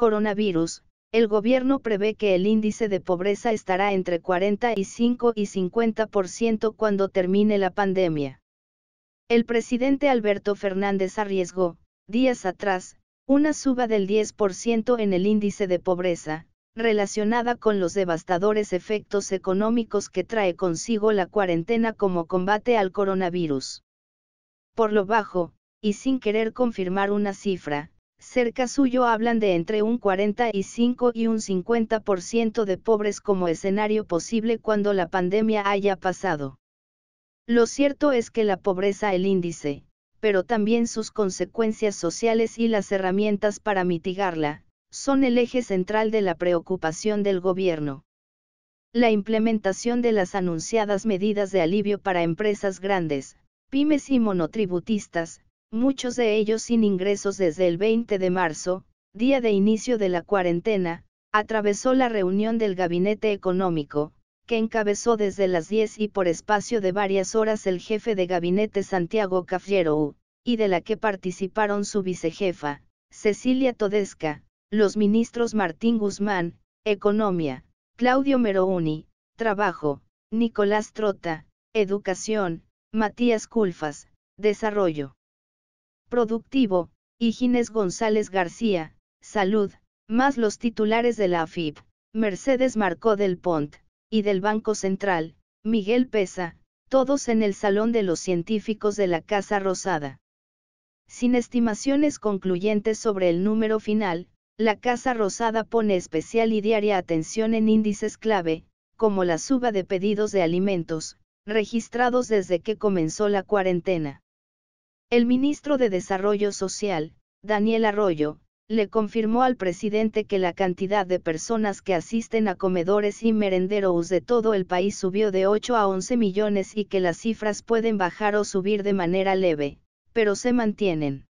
coronavirus, el gobierno prevé que el índice de pobreza estará entre 45 y 50% cuando termine la pandemia. El presidente Alberto Fernández arriesgó, días atrás, una suba del 10% en el índice de pobreza, relacionada con los devastadores efectos económicos que trae consigo la cuarentena como combate al coronavirus. Por lo bajo, y sin querer confirmar una cifra, Cerca suyo hablan de entre un 45 y un 50% de pobres como escenario posible cuando la pandemia haya pasado. Lo cierto es que la pobreza el índice, pero también sus consecuencias sociales y las herramientas para mitigarla, son el eje central de la preocupación del gobierno. La implementación de las anunciadas medidas de alivio para empresas grandes, pymes y monotributistas, muchos de ellos sin ingresos desde el 20 de marzo, día de inicio de la cuarentena, atravesó la reunión del Gabinete Económico, que encabezó desde las 10 y por espacio de varias horas el jefe de gabinete Santiago Cafiero, y de la que participaron su vicejefa, Cecilia Todesca, los ministros Martín Guzmán, Economía, Claudio Merouni, Trabajo, Nicolás Trota, Educación, Matías Culfas, Desarrollo productivo, y González García, salud, más los titulares de la AFIP, Mercedes Marcó del Pont, y del Banco Central, Miguel Pesa, todos en el Salón de los Científicos de la Casa Rosada. Sin estimaciones concluyentes sobre el número final, la Casa Rosada pone especial y diaria atención en índices clave, como la suba de pedidos de alimentos, registrados desde que comenzó la cuarentena. El ministro de Desarrollo Social, Daniel Arroyo, le confirmó al presidente que la cantidad de personas que asisten a comedores y merenderos de todo el país subió de 8 a 11 millones y que las cifras pueden bajar o subir de manera leve, pero se mantienen.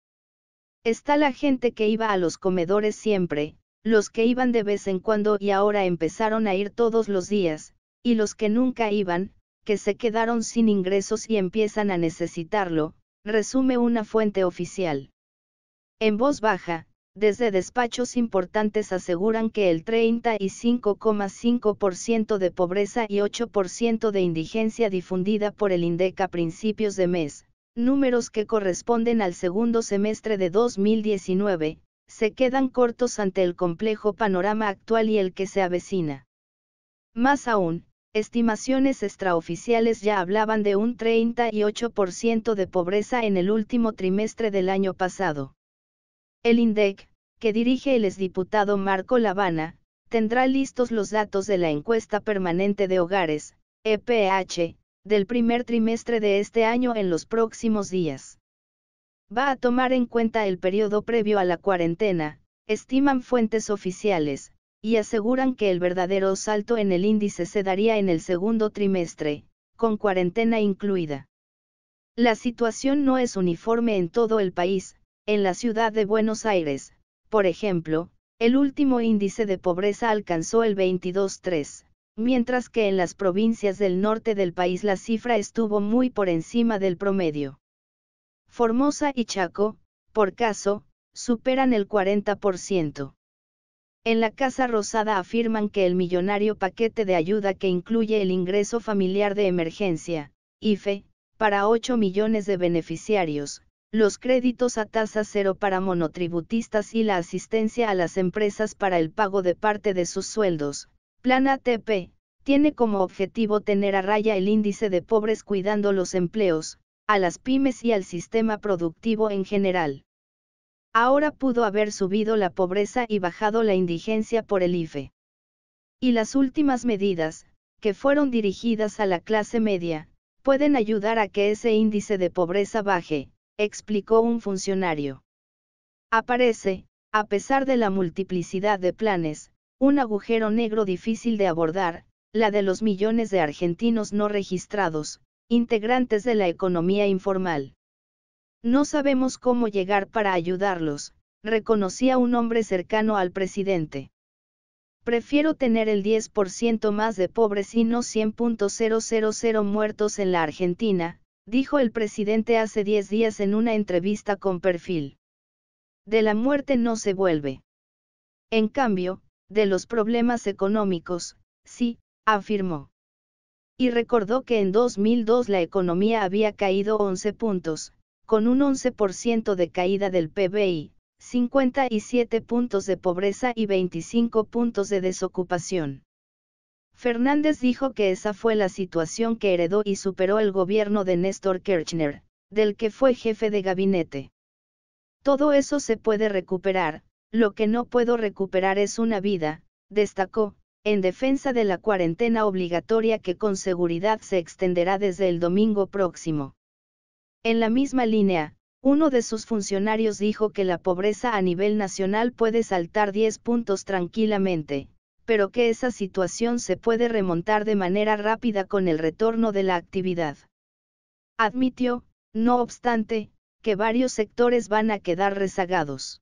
Está la gente que iba a los comedores siempre, los que iban de vez en cuando y ahora empezaron a ir todos los días, y los que nunca iban, que se quedaron sin ingresos y empiezan a necesitarlo, resume una fuente oficial. En voz baja, desde despachos importantes aseguran que el 35,5% de pobreza y 8% de indigencia difundida por el INDEC a principios de mes, números que corresponden al segundo semestre de 2019, se quedan cortos ante el complejo panorama actual y el que se avecina. Más aún, Estimaciones extraoficiales ya hablaban de un 38% de pobreza en el último trimestre del año pasado. El INDEC, que dirige el exdiputado Marco Lavana, tendrá listos los datos de la encuesta permanente de hogares, EPH, del primer trimestre de este año en los próximos días. Va a tomar en cuenta el periodo previo a la cuarentena, estiman fuentes oficiales, y aseguran que el verdadero salto en el índice se daría en el segundo trimestre, con cuarentena incluida. La situación no es uniforme en todo el país, en la ciudad de Buenos Aires, por ejemplo, el último índice de pobreza alcanzó el 22.3, mientras que en las provincias del norte del país la cifra estuvo muy por encima del promedio. Formosa y Chaco, por caso, superan el 40%. En la Casa Rosada afirman que el millonario paquete de ayuda que incluye el ingreso familiar de emergencia, IFE, para 8 millones de beneficiarios, los créditos a tasa cero para monotributistas y la asistencia a las empresas para el pago de parte de sus sueldos, Plan ATP, tiene como objetivo tener a raya el índice de pobres cuidando los empleos, a las pymes y al sistema productivo en general. Ahora pudo haber subido la pobreza y bajado la indigencia por el IFE. Y las últimas medidas, que fueron dirigidas a la clase media, pueden ayudar a que ese índice de pobreza baje, explicó un funcionario. Aparece, a pesar de la multiplicidad de planes, un agujero negro difícil de abordar, la de los millones de argentinos no registrados, integrantes de la economía informal. No sabemos cómo llegar para ayudarlos, reconocía un hombre cercano al presidente. Prefiero tener el 10% más de pobres y no 100.000 muertos en la Argentina, dijo el presidente hace 10 días en una entrevista con Perfil. De la muerte no se vuelve. En cambio, de los problemas económicos, sí, afirmó. Y recordó que en 2002 la economía había caído 11 puntos, con un 11% de caída del PBI, 57 puntos de pobreza y 25 puntos de desocupación. Fernández dijo que esa fue la situación que heredó y superó el gobierno de Néstor Kirchner, del que fue jefe de gabinete. Todo eso se puede recuperar, lo que no puedo recuperar es una vida, destacó, en defensa de la cuarentena obligatoria que con seguridad se extenderá desde el domingo próximo. En la misma línea, uno de sus funcionarios dijo que la pobreza a nivel nacional puede saltar 10 puntos tranquilamente, pero que esa situación se puede remontar de manera rápida con el retorno de la actividad. Admitió, no obstante, que varios sectores van a quedar rezagados.